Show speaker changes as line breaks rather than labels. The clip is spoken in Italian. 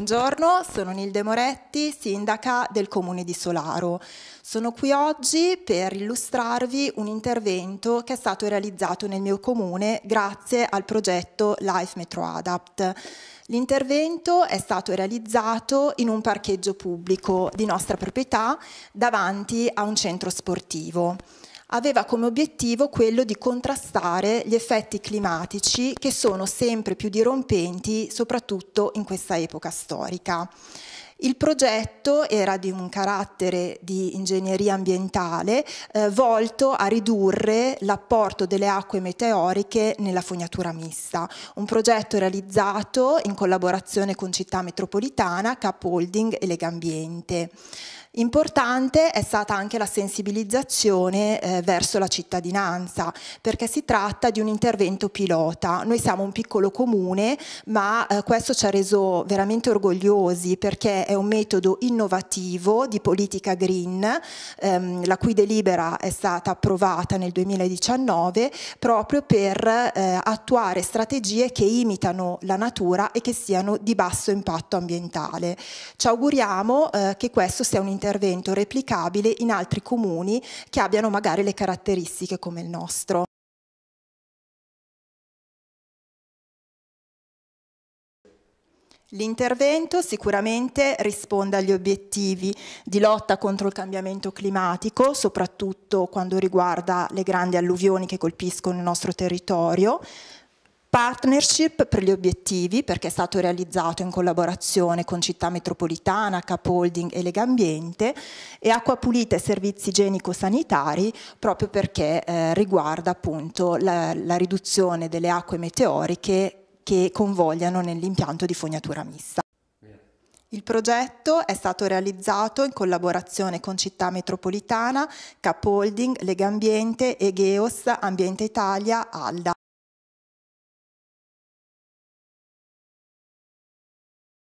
Buongiorno, sono Nilde Moretti, sindaca del comune di Solaro. Sono qui
oggi per illustrarvi un intervento che è stato realizzato nel mio comune grazie al progetto Life Metro Adapt. L'intervento è stato realizzato in un parcheggio pubblico di nostra proprietà davanti a un centro sportivo aveva come obiettivo quello di contrastare gli effetti climatici che sono sempre più dirompenti, soprattutto in questa epoca storica. Il progetto era di un carattere di ingegneria ambientale eh, volto a ridurre l'apporto delle acque meteoriche nella fognatura mista, un progetto realizzato in collaborazione con Città Metropolitana, Cap Holding e Legambiente. Importante è stata anche la sensibilizzazione eh, verso la cittadinanza, perché si tratta di un intervento pilota. Noi siamo un piccolo comune, ma eh, questo ci ha reso veramente orgogliosi perché è un metodo innovativo di politica green, ehm, la cui delibera è stata approvata nel 2019 proprio per eh, attuare strategie che imitano la natura e che siano di basso impatto ambientale. Ci auguriamo eh, che questo sia un intervento replicabile in altri
comuni che abbiano magari le caratteristiche come il nostro. L'intervento
sicuramente risponde agli obiettivi di lotta contro il cambiamento climatico, soprattutto quando riguarda le grandi alluvioni che colpiscono il nostro territorio, Partnership per gli obiettivi, perché è stato realizzato in collaborazione con Città Metropolitana, Capolding e Legambiente, e Acqua Pulita e Servizi Igienico-Sanitari, proprio perché eh, riguarda appunto la, la riduzione delle acque meteoriche che convogliano nell'impianto di fognatura mista. Il progetto è stato realizzato in collaborazione con Città Metropolitana,
Capolding, Legambiente, Egeos, Ambiente Italia, Alda.